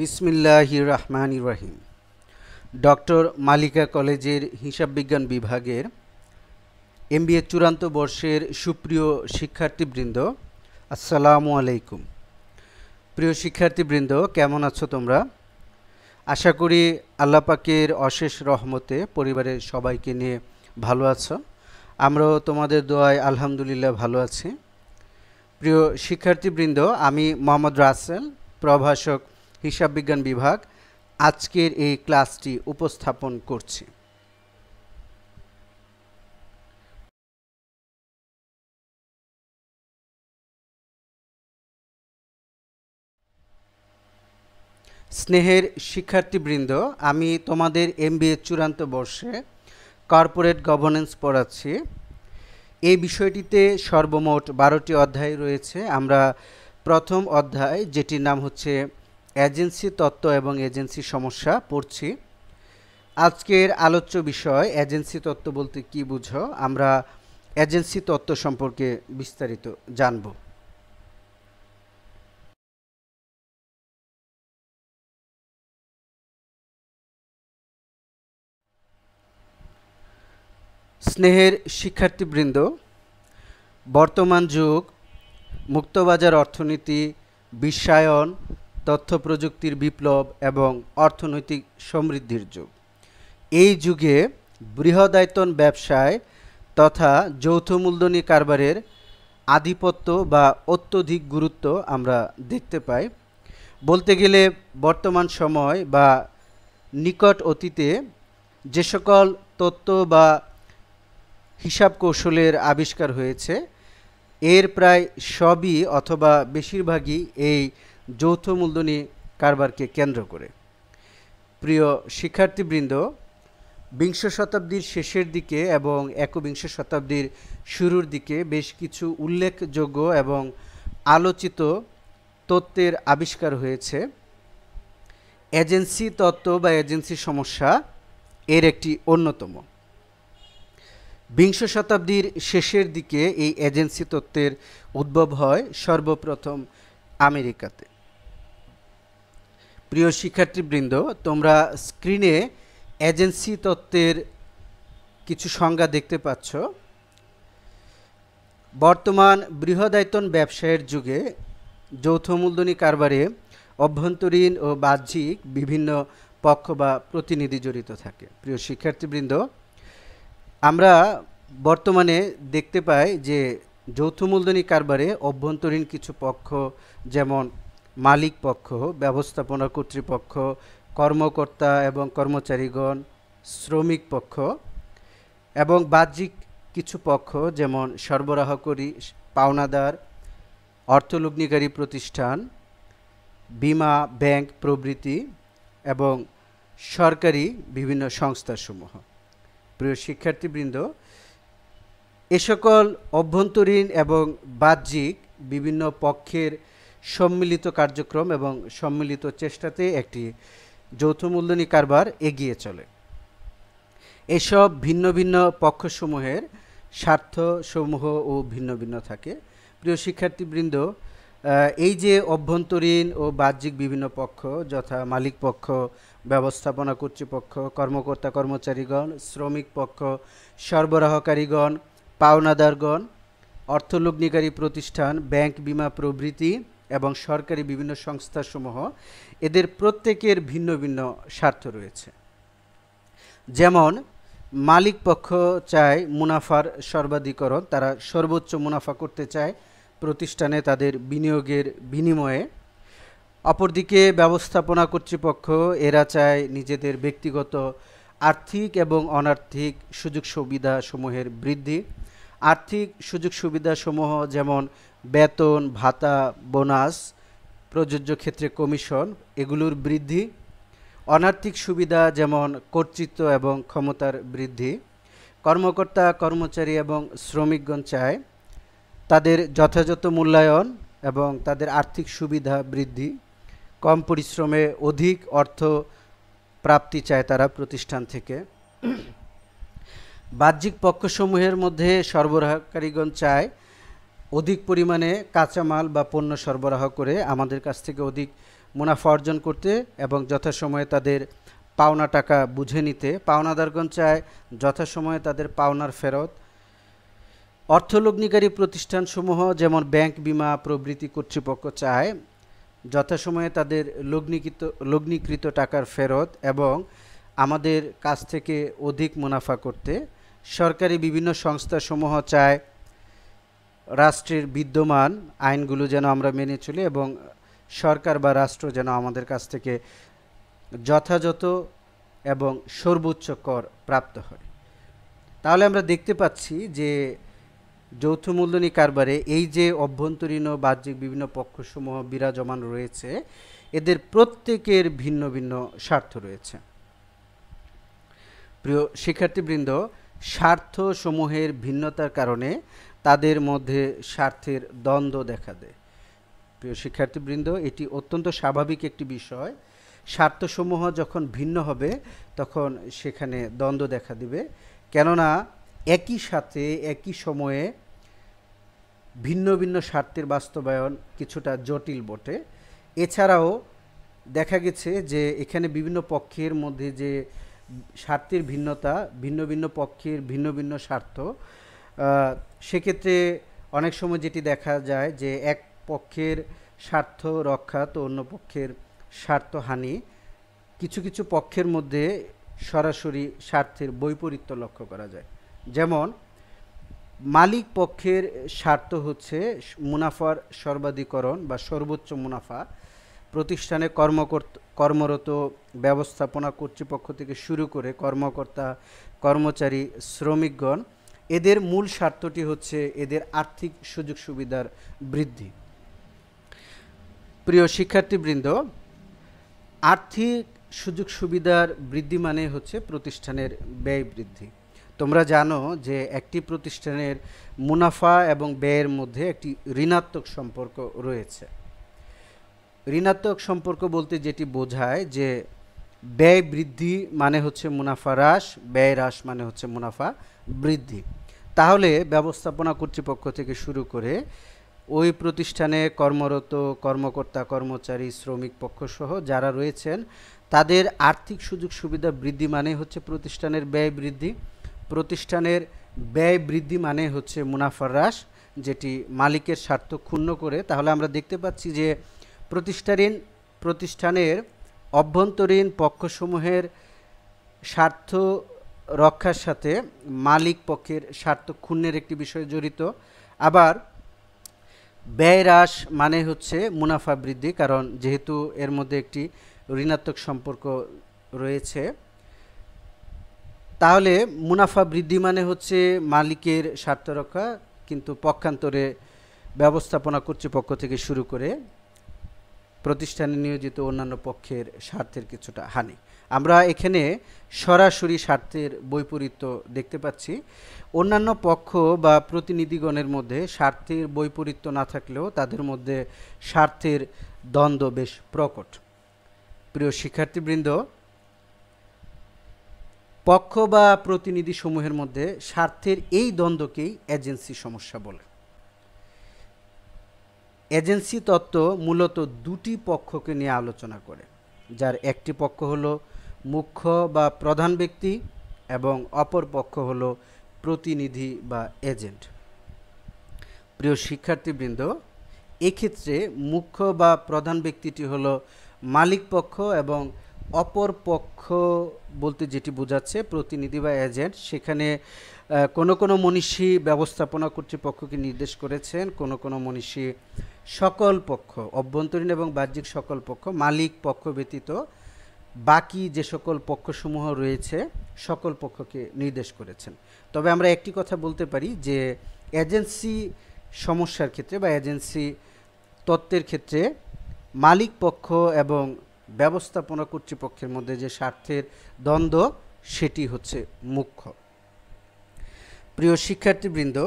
বিসমিল্লাহ রহমান ইব্রাহিম ডক্টর মালিকা কলেজের হিসাববিজ্ঞান বিভাগের এম বি এ চূড়ান্ত বর্ষের সুপ্রিয় শিক্ষার্থীবৃন্দ আসসালামু আলাইকুম প্রিয় শিক্ষার্থীবৃন্দ কেমন আছো তোমরা আশা করি আল্লাপাকের অশেষ রহমতে পরিবারের সবাইকে নিয়ে ভালো আছো আমরাও তোমাদের দোয়ায় আলহামদুলিল্লাহ ভালো আছি প্রিয় শিক্ষার্থীবৃন্দ আমি মোহাম্মদ রাসেল প্রভাষক হিসাববিজ্ঞান বিভাগ আজকের এই ক্লাসটি উপস্থাপন করছি স্নেহের শিক্ষার্থীবৃন্দ আমি তোমাদের এমবিএ চূড়ান্ত বর্ষে কর্পোরেট গভর্নেন্স পড়াচ্ছি এই বিষয়টিতে সর্বমোট বারোটি অধ্যায় রয়েছে আমরা প্রথম অধ্যায় যেটির নাম হচ্ছে এজেন্সি তত্ত্ব এবং এজেন্সি সমস্যা পড়ছি আজকের আলোচ্য বিষয় এজেন্সি তত্ত্ব বলতে কি বুঝো আমরা এজেন্সি তত্ত্ব সম্পর্কে বিস্তারিত জানব স্নেহের শিক্ষার্থীবৃন্দ বর্তমান যুগ মুক্তবাজার অর্থনীতি বিশ্বায়ন তথ্য প্রযুক্তির বিপ্লব এবং অর্থনৈতিক সমৃদ্ধির যুগ এই যুগে বৃহদায়তন ব্যবসায় তথা যৌথ কারবারের আধিপত্য বা অত্যধিক গুরুত্ব আমরা দেখতে পাই বলতে গেলে বর্তমান সময় বা নিকট অতীতে যে সকল তত্ত্ব বা হিসাব কৌশলের আবিষ্কার হয়েছে এর প্রায় সবই অথবা বেশিরভাগই এই যৌথ মূলধনী কারবারকে কেন্দ্র করে প্রিয় শিক্ষার্থীবৃন্দ বিংশ শতাব্দীর শেষের দিকে এবং একবিংশ শতাব্দীর শুরুর দিকে বেশ কিছু উল্লেখযোগ্য এবং আলোচিত তত্ত্বের আবিষ্কার হয়েছে এজেন্সি তত্ত্ব বা এজেন্সি সমস্যা এর একটি অন্যতম বিংশ শতাব্দীর শেষের দিকে এই এজেন্সি তত্ত্বের উদ্ভব হয় সর্বপ্রথম আমেরিকাতে প্রিয় শিক্ষার্থীবৃন্দ তোমরা স্ক্রিনে এজেন্সি তত্ত্বের কিছু সংজ্ঞা দেখতে পাচ্ছ বর্তমান বৃহদায়তন ব্যবসায়ের যুগে যৌথ মূলধনী কারবারে অভ্যন্তরীণ ও বাহ্যিক বিভিন্ন পক্ষ বা প্রতিনিধি জড়িত থাকে প্রিয় শিক্ষার্থীবৃন্দ আমরা বর্তমানে দেখতে পাই যে যৌথ মূলধনী কারবারে অভ্যন্তরীণ কিছু পক্ষ যেমন মালিক পক্ষ ব্যবস্থাপনা কর্তৃপক্ষ কর্মকর্তা এবং কর্মচারীগণ শ্রমিক পক্ষ এবং বাহ্যিক কিছু পক্ষ যেমন সরবরাহকারী পাওনাদার অর্থলগ্নিকারী প্রতিষ্ঠান বিমা ব্যাংক প্রভৃতি এবং সরকারি বিভিন্ন সংস্থাসমূহ প্রিয় শিক্ষার্থীবৃন্দ এ সকল অভ্যন্তরীণ এবং বাহ্যিক বিভিন্ন পক্ষের সম্মিলিত কার্যক্রম এবং সম্মিলিত চেষ্টাতে একটি যৌথ মূলধনী কারবার এগিয়ে চলে এসব ভিন্ন ভিন্ন পক্ষসমূহের স্বার্থসমূহ ও ভিন্ন ভিন্ন থাকে প্রিয় শিক্ষার্থীবৃন্দ এই যে অভ্যন্তরীণ ও বাহ্যিক বিভিন্ন পক্ষ যথা মালিক পক্ষ ব্যবস্থাপনা কর্তৃপক্ষ কর্মকর্তা কর্মচারীগণ শ্রমিক পক্ষ সরবরাহকারীগণ পাওনাদারগণ অর্থলগ্নিকারী প্রতিষ্ঠান ব্যাংক বিমা প্রভৃতি এবং সরকারি বিভিন্ন সংস্থাসমূহ এদের প্রত্যেকের ভিন্ন ভিন্ন স্বার্থ রয়েছে যেমন মালিক পক্ষ চায় মুনাফার সর্বাধিকরণ তারা সর্বোচ্চ মুনাফা করতে চায় প্রতিষ্ঠানে তাদের বিনিয়োগের বিনিময়ে অপরদিকে ব্যবস্থাপনা কর্তৃপক্ষ এরা চায় নিজেদের ব্যক্তিগত আর্থিক এবং অনার্থিক সুযোগ সুবিধাসমূহের বৃদ্ধি আর্থিক সুযোগ সুবিধাসমূহ যেমন বেতন ভাতা বোনাস প্রযোজ্য ক্ষেত্রে কমিশন এগুলোর বৃদ্ধি অনার্থিক সুবিধা যেমন কর্তৃত্ব এবং ক্ষমতার বৃদ্ধি কর্মকর্তা কর্মচারী এবং শ্রমিকগণ চায় তাদের যথাযথ মূল্যায়ন এবং তাদের আর্থিক সুবিধা বৃদ্ধি কম পরিশ্রমে অধিক অর্থ প্রাপ্তি চায় তারা প্রতিষ্ঠান থেকে বাহ্যিক পক্ষসমূহের মধ্যে সরবরাহকারীগণ চায় অধিক পরিমাণে কাঁচামাল বা পণ্য সরবরাহ করে আমাদের কাছ থেকে অধিক মুনাফা অর্জন করতে এবং যথাসময়ে তাদের পাওনা টাকা বুঝে নিতে পাওনাদারগণ চায় যথাসময়ে তাদের পাওনার ফেরত অর্থলগ্নিকারী প্রতিষ্ঠানসমূহ যেমন ব্যাংক বিমা প্রবৃতি কর্তৃপক্ষ চায় যথাসময়ে তাদের লগ্নিকৃত লগ্নিকৃত টাকার ফেরত এবং আমাদের কাছ থেকে অধিক মুনাফা করতে সরকারি বিভিন্ন সংস্থাসমূহ চায় রাষ্ট্রের বিদ্যমান আইনগুলো যেন আমরা মেনে চলি এবং সরকার বা রাষ্ট্র যেন আমাদের কাছ থেকে যথাযথ এবং সর্বোচ্চ কর প্রাপ্ত হয় তাহলে আমরা দেখতে পাচ্ছি যে যৌথ মূলধনী কারবারে এই যে অভ্যন্তরীণ ও বাহ্যিক বিভিন্ন পক্ষসমূহ বিরাজমান রয়েছে এদের প্রত্যেকের ভিন্ন ভিন্ন স্বার্থ রয়েছে প্রিয় শিক্ষার্থীবৃন্দ স্বার্থসমূহের ভিন্নতার কারণে তাদের মধ্যে স্বার্থের দ্বন্দ্ব দেখা দেয় প্রিয় শিক্ষার্থীবৃন্দ এটি অত্যন্ত স্বাভাবিক একটি বিষয় স্বার্থসমূহ যখন ভিন্ন হবে তখন সেখানে দ্বন্দ্ব দেখা দিবে কেননা একই সাথে একই সময়ে ভিন্ন ভিন্ন স্বার্থের বাস্তবায়ন কিছুটা জটিল বটে এছাড়াও দেখা গেছে যে এখানে বিভিন্ন পক্ষের মধ্যে যে স্বার্থের ভিন্নতা ভিন্ন ভিন্ন পক্ষের ভিন্ন ভিন্ন স্বার্থ সেক্ষেত্রে অনেক সময় যেটি দেখা যায় যে এক পক্ষের স্বার্থ রক্ষা তো অন্য পক্ষের স্বার্থহানি কিছু কিছু পক্ষের মধ্যে সরাসরি স্বার্থের বৈপরীত্য লক্ষ্য করা যায় যেমন মালিক পক্ষের স্বার্থ হচ্ছে মুনাফার সর্বাধিকরণ বা সর্বোচ্চ মুনাফা প্রতিষ্ঠানে কর্মকর্ত কর্মরত ব্যবস্থাপনা কর্তৃপক্ষ থেকে শুরু করে কর্মকর্তা কর্মচারী শ্রমিকগণ এদের মূল স্বার্থটি হচ্ছে এদের আর্থিক সুযোগ সুবিধার বৃদ্ধি প্রিয় শিক্ষার্থীবৃন্দ আর্থিক সুযোগ সুবিধার বৃদ্ধি মানে হচ্ছে প্রতিষ্ঠানের ব্যয় বৃদ্ধি তোমরা জানো যে একটি প্রতিষ্ঠানের মুনাফা এবং ব্যয়ের মধ্যে একটি ঋণাত্মক সম্পর্ক রয়েছে ঋণাত্মক সম্পর্ক বলতে যেটি বোঝায় যে ব্যয় বৃদ্ধি মানে হচ্ছে মুনাফা হ্রাস ব্যয় হ্রাস মানে হচ্ছে মুনাফা বৃদ্ধি তাহলে ব্যবস্থাপনা কর্তৃপক্ষ থেকে শুরু করে ওই প্রতিষ্ঠানে কর্মরত কর্মকর্তা কর্মচারী শ্রমিক পক্ষসহ যারা রয়েছেন তাদের আর্থিক সুযোগ সুবিধা বৃদ্ধি মানে হচ্ছে প্রতিষ্ঠানের ব্যয় বৃদ্ধি প্রতিষ্ঠানের ব্যয় বৃদ্ধি মানে হচ্ছে মুনাফা হ্রাস যেটি মালিকের স্বার্থ ক্ষুণ্ণ করে তাহলে আমরা দেখতে পাচ্ছি যে প্রতিষ্ঠানীন প্রতিষ্ঠানের অভ্যন্তরীণ পক্ষসমূহের স্বার্থ রক্ষার সাথে মালিক পক্ষের স্বার্থ ক্ষুণ্ণের একটি বিষয় জড়িত আবার ব্যয় হ্রাস মানে হচ্ছে মুনাফা বৃদ্ধি কারণ যেহেতু এর মধ্যে একটি ঋণাত্মক সম্পর্ক রয়েছে তাহলে মুনাফা বৃদ্ধি মানে হচ্ছে মালিকের স্বার্থ রক্ষা কিন্তু পক্ষান্তরে ব্যবস্থাপনা কর্তৃপক্ষ থেকে শুরু করে প্রতিষ্ঠানে নিয়োজিত অন্যান্য পক্ষের স্বার্থের কিছুটা হানি আমরা এখানে সরাসরি স্বার্থের বৈপরীত্য দেখতে পাচ্ছি অন্যান্য পক্ষ বা প্রতিনিধিগণের মধ্যে স্বার্থের বৈপরীত্য না থাকলেও তাদের মধ্যে স্বার্থের দ্বন্দ্ব বেশ প্রকট প্রিয় শিক্ষার্থীবৃন্দ পক্ষ বা প্রতিনিধি সমূহের মধ্যে স্বার্থের এই দ্বন্দ্বকেই এজেন্সি সমস্যা বলে এজেন্সি তত্ত্ব মূলত দুটি পক্ষকে নিয়ে আলোচনা করে যার একটি পক্ষ হলো মুখ্য বা প্রধান ব্যক্তি এবং অপর পক্ষ হলো প্রতিনিধি বা এজেন্ট প্রিয় শিক্ষার্থীবৃন্দ এক্ষেত্রে মুখ্য বা প্রধান ব্যক্তিটি হলো মালিক পক্ষ এবং অপর পক্ষ বলতে যেটি বোঝাচ্ছে প্রতিনিধি বা এজেন্ট সেখানে কোনো কোনো মনীষী ব্যবস্থাপনা কর্তৃপক্ষকে নির্দেশ করেছেন কোনো কোনো মনীষী সকল পক্ষ অভ্যন্তরীণ এবং বাহ্যিক সকল পক্ষ মালিক পক্ষ ব্যতীত বাকি যে সকল পক্ষসমূহ রয়েছে সকল পক্ষকে নির্দেশ করেছেন তবে আমরা একটি কথা বলতে পারি যে এজেন্সি সমস্যার ক্ষেত্রে বা এজেন্সি তত্ত্বের ক্ষেত্রে মালিক পক্ষ এবং ব্যবস্থাপনা কর্তৃপক্ষের মধ্যে যে স্বার্থের দ্বন্দ্ব সেটি হচ্ছে মুখ্য প্রিয় শিক্ষার্থীবৃন্দ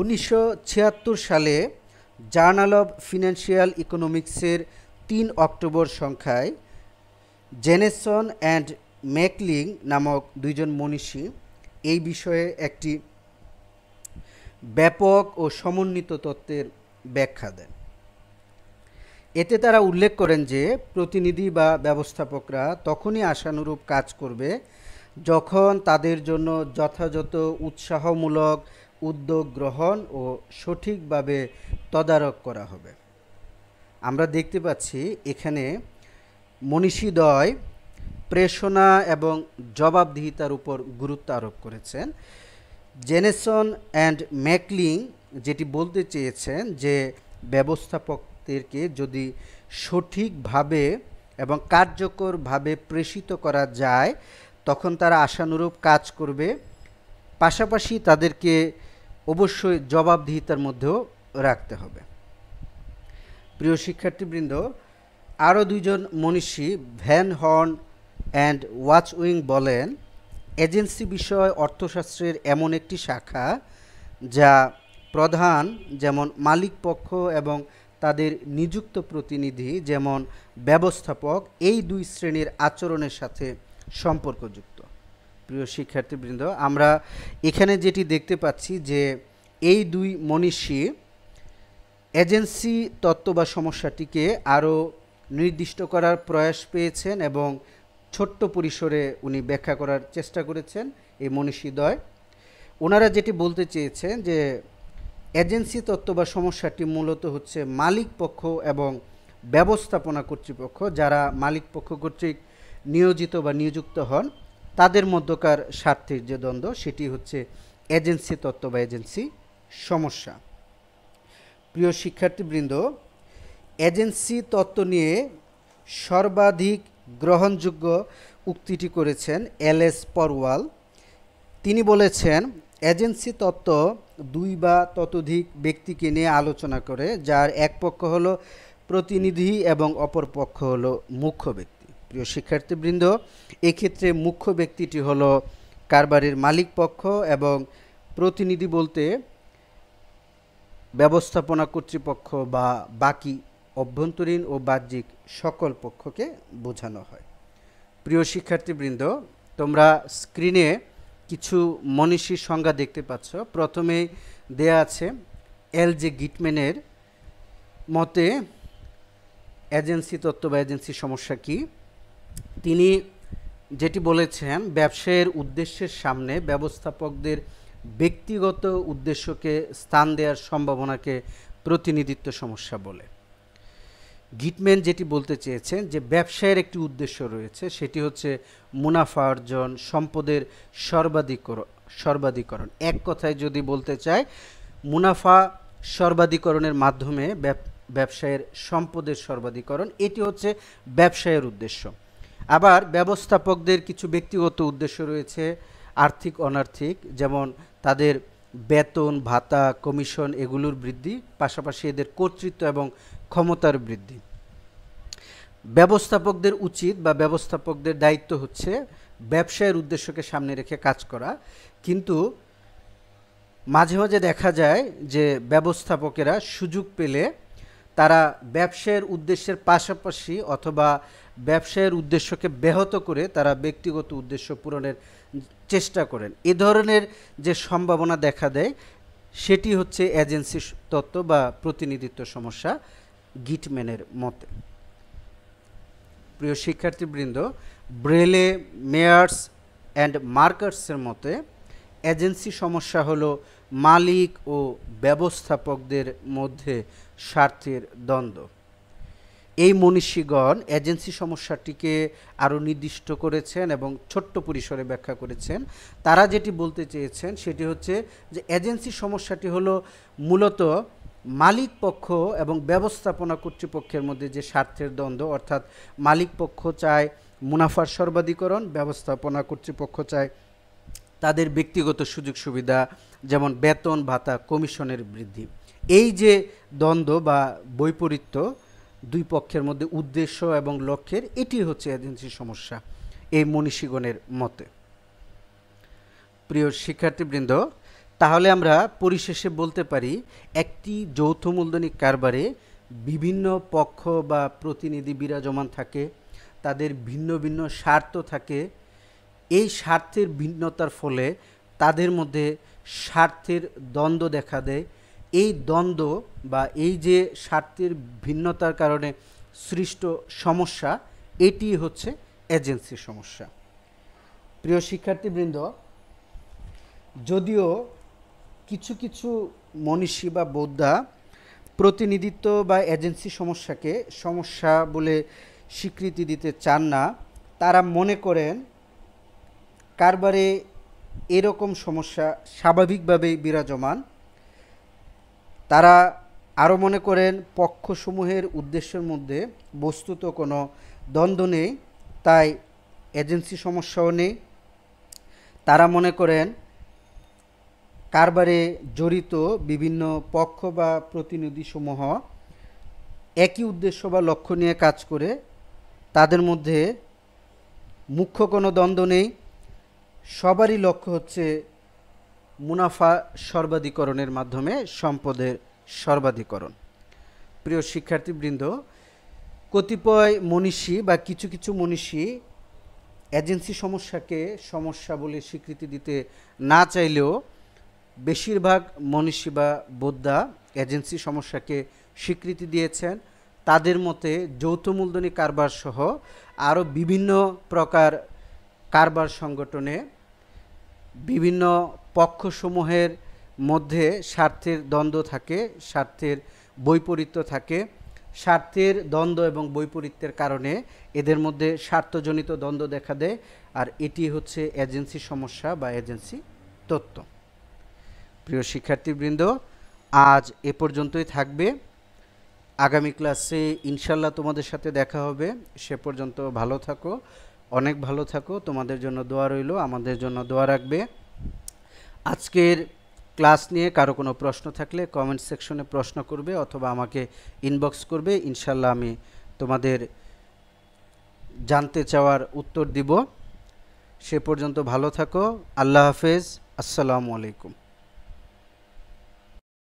উনিশশো সালে জার্নাল অব ফিনান্সিয়াল ইকোনমিক্সের তিন অক্টোবর সংখ্যায় জেনেসন অ্যান্ড মেকলিং নামক দুইজন মনীষী এই বিষয়ে একটি ব্যাপক ও সমন্বিত তত্ত্বের ব্যাখ্যা দেন এতে তারা উল্লেখ করেন যে প্রতিনিধি বা ব্যবস্থাপকরা তখনই আশানুরূপ কাজ করবে যখন তাদের জন্য যথাযথ উৎসাহমূলক উদ্যোগ গ্রহণ ও সঠিকভাবে তদারক করা হবে আমরা দেখতে পাচ্ছি এখানে মনীষীদ্বয় প্রেষণা এবং জবাবদিহিতার উপর গুরুত্ব আরোপ করেছেন জেনেসন অ্যান্ড ম্যাকলিং যেটি বলতে চেয়েছেন যে ব্যবস্থাপকদেরকে যদি সঠিকভাবে এবং কার্যকরভাবে প্রেষিত করা যায় তখন তারা আশানুরূপ কাজ করবে পাশাপাশি তাদেরকে অবশ্যই জবাবদিহিতার মধ্যেও রাখতে হবে প্রিয় শিক্ষার্থীবৃন্দ আরও দুইজন মনীষী ভ্যান হর্ন অ্যান্ড ওয়াচ উইং বলেন এজেন্সি বিষয় অর্থশাস্ত্রের এমন একটি শাখা যা প্রধান যেমন মালিক পক্ষ এবং তাদের নিযুক্ত প্রতিনিধি যেমন ব্যবস্থাপক এই দুই শ্রেণীর আচরণের সাথে সম্পর্কযুক্ত প্রিয় শিক্ষার্থীবৃন্দ আমরা এখানে যেটি দেখতে পাচ্ছি যে এই দুই মনীষী এজেন্সি তত্ত্ব বা সমস্যাটিকে আরও নির্দিষ্ট করার প্রয়াস পেয়েছেন এবং ছোট্ট পরিসরে উনি ব্যাখ্যা করার চেষ্টা করেছেন এই মনীষীদ্বয় ওনারা যেটি বলতে চেয়েছেন যে এজেন্সি তত্ত্ব বা সমস্যাটি মূলত হচ্ছে মালিক পক্ষ এবং ব্যবস্থাপনা কর্তৃপক্ষ যারা মালিক পক্ষ কর্তৃক নিয়োজিত বা নিযুক্ত হন তাদের মধ্যকার স্বার্থের যে দ্বন্দ্ব সেটি হচ্ছে এজেন্সি তত্ত্ব বা এজেন্সি সমস্যা প্রিয় শিক্ষার্থীবৃন্দ এজেন্সি তত্ত্ব নিয়ে সর্বাধিক গ্রহণযোগ্য উক্তিটি করেছেন এল এস পরওয়াল তিনি বলেছেন এজেন্সি তত্ত্ব দুই বা ততোধিক ব্যক্তিকে নিয়ে আলোচনা করে যার এক পক্ষ হলো প্রতিনিধি এবং অপর পক্ষ হলো মুখ্য ব্যক্তি প্রিয় শিক্ষার্থীবৃন্দ এক্ষেত্রে মুখ্য ব্যক্তিটি হল কারবারের মালিক পক্ষ এবং প্রতিনিধি বলতে ব্যবস্থাপনা কর্তৃপক্ষ বা বাকি অভ্যন্তরীণ ও বাহ্যিক সকল পক্ষকে বোঝানো হয় প্রিয় শিক্ষার্থীবৃন্দ তোমরা স্ক্রিনে কিছু মনীষীর সংজ্ঞা দেখতে পাচ্ছ প্রথমে দেয়া আছে এল জে গিটম্যানের মতে এজেন্সি তত্ত্ব বা এজেন্সি সমস্যা কী তিনি যেটি বলেছেন ব্যবসায়ের উদ্দেশ্যের সামনে ব্যবস্থাপকদের ব্যক্তিগত উদ্দেশ্যকে স্থান দেওয়ার সম্ভাবনাকে প্রতিনিধিত্ব সমস্যা বলে গিটম্যান যেটি বলতে চেয়েছেন যে ব্যবসায়ের একটি উদ্দেশ্য রয়েছে সেটি হচ্ছে মুনাফা অর্জন সম্পদের সর্বাধিক সর্বাধিকরণ এক কথায় যদি বলতে চায় মুনাফা সর্বাধিকরণের মাধ্যমে ব্যবসায়ের সম্পদের সর্বাধিকরণ এটি হচ্ছে ব্যবসায়ের উদ্দেশ্য আবার ব্যবস্থাপকদের কিছু ব্যক্তিগত উদ্দেশ্য রয়েছে আর্থিক অনার্থিক যেমন তাদের বেতন ভাতা কমিশন এগুলোর বৃদ্ধি পাশাপাশি এদের কর্তৃত্ব এবং ক্ষমতার বৃদ্ধি ব্যবস্থাপকদের উচিত বা ব্যবস্থাপকদের দায়িত্ব হচ্ছে ব্যবসায়ের উদ্দেশ্যকে সামনে রেখে কাজ করা কিন্তু মাঝে মাঝে দেখা যায় যে ব্যবস্থাপকেরা সুযোগ পেলে তারা ব্যবসায়ের উদ্দেশ্যের পাশাপাশি অথবা ব্যবসায়ের উদ্দেশ্যকে ব্যাহত করে তারা ব্যক্তিগত উদ্দেশ্য পূরণের চেষ্টা করেন এ ধরনের যে সম্ভাবনা দেখা দেয় সেটি হচ্ছে এজেন্সি তত্ত্ব বা প্রতিনিধিত্ব সমস্যা গিটম্যানের মতে প্রিয় শিক্ষার্থীবৃন্দ ব্রেলে মেয়ার্স অ্যান্ড মার্কার্সের মতে এজেন্সি সমস্যা হলো মালিক ও ব্যবস্থাপকদের মধ্যে স্বার্থের দ্বন্দ্ব এই মনীষীগণ এজেন্সি সমস্যাটিকে আরও নির্দিষ্ট করেছেন এবং ছোট্ট পরিসরে ব্যাখ্যা করেছেন তারা যেটি বলতে চেয়েছেন সেটি হচ্ছে যে এজেন্সি সমস্যাটি হল মূলত মালিক পক্ষ এবং ব্যবস্থাপনা কর্তৃপক্ষের মধ্যে যে স্বার্থের দ্বন্দ্ব অর্থাৎ মালিক পক্ষ চায় মুনাফার সর্বাধিকরণ ব্যবস্থাপনা কর্তৃপক্ষ চায় তাদের ব্যক্তিগত সুযোগ সুবিধা যেমন বেতন ভাতা কমিশনের বৃদ্ধি এই যে দ্বন্দ্ব বা বৈপরীত্য দুই পক্ষের মধ্যে উদ্দেশ্য এবং লক্ষ্যের এটি হচ্ছে এজেন্সির সমস্যা এই মনীষীগণের মতে প্রিয় শিক্ষার্থীবৃন্দ তাহলে আমরা পরিশেষে বলতে পারি একটি যৌথ মূলধনি কারবারে বিভিন্ন পক্ষ বা প্রতিনিধি বিরাজমান থাকে তাদের ভিন্ন ভিন্ন স্বার্থ থাকে এই স্বার্থের ভিন্নতার ফলে তাদের মধ্যে স্বার্থের দ্বন্দ্ব দেখা দেয় এই দ্বন্দ্ব বা এই যে স্বার্থের ভিন্নতার কারণে সৃষ্ট সমস্যা এটি হচ্ছে এজেন্সির সমস্যা প্রিয় শিক্ষার্থীবৃন্দ যদিও কিছু কিছু মনীষী বা বৌদ্ধা প্রতিনিধিত্ব বা এজেন্সি সমস্যাকে সমস্যা বলে স্বীকৃতি দিতে চান না তারা মনে করেন কারবারে এরকম সমস্যা স্বাভাবিকভাবেই বিরাজমান তারা আরও মনে করেন পক্ষসমূহের উদ্দেশ্যের মধ্যে বস্তুত কোনো দ্বন্দ্ব নেই তাই এজেন্সি সমস্যাও নেই তারা মনে করেন কারবারে জড়িত বিভিন্ন পক্ষ বা প্রতিনিধিসমূহ একই উদ্দেশ্য বা লক্ষ্য নিয়ে কাজ করে তাদের মধ্যে মুখ্য কোনো দ্বন্দ্ব নেই সবারই লক্ষ্য হচ্ছে মুনাফা সর্বাধিকরণের মাধ্যমে সম্পদের সর্বাধিকরণ প্রিয় শিক্ষার্থীবৃন্দ কতিপয় মনীষী বা কিছু কিছু মনীষী এজেন্সি সমস্যাকে সমস্যা বলে স্বীকৃতি দিতে না চাইলেও বেশিরভাগ মনীষী বা বোদ্ধা এজেন্সি সমস্যাকে স্বীকৃতি দিয়েছেন তাদের মতে যৌথ মূলধনী কারবার সহ আরও বিভিন্ন প্রকার কারবার সংগঠনে বিভিন্ন পক্ষসমূহের মধ্যে স্বার্থের দ্বন্দ্ব থাকে স্বার্থের বৈপরীত্য থাকে স্বার্থের দ্বন্দ্ব এবং বৈপরীত্যের কারণে এদের মধ্যে স্বার্থজনিত দ্বন্দ্ব দেখা দেয় আর এটি হচ্ছে এজেন্সি সমস্যা বা এজেন্সি তত্ত্ব প্রিয় শিক্ষার্থীবৃন্দ আজ এ পর্যন্তই থাকবে আগামী ক্লাসে ইনশাল্লাহ তোমাদের সাথে দেখা হবে সে পর্যন্ত ভালো থাকো অনেক ভালো থাকো তোমাদের জন্য দোয়া রইল আমাদের জন্য দোয়া রাখবে আজকের ক্লাস নিয়ে কারো কোনো প্রশ্ন থাকলে কমেন্ট সেকশনে প্রশ্ন করবে অথবা আমাকে ইনবক্স করবে ইনশাল্লাহ আমি তোমাদের জানতে চাওয়ার উত্তর দিব সে পর্যন্ত ভালো থাকো আল্লাহ হাফেজ আসসালামু আলাইকুম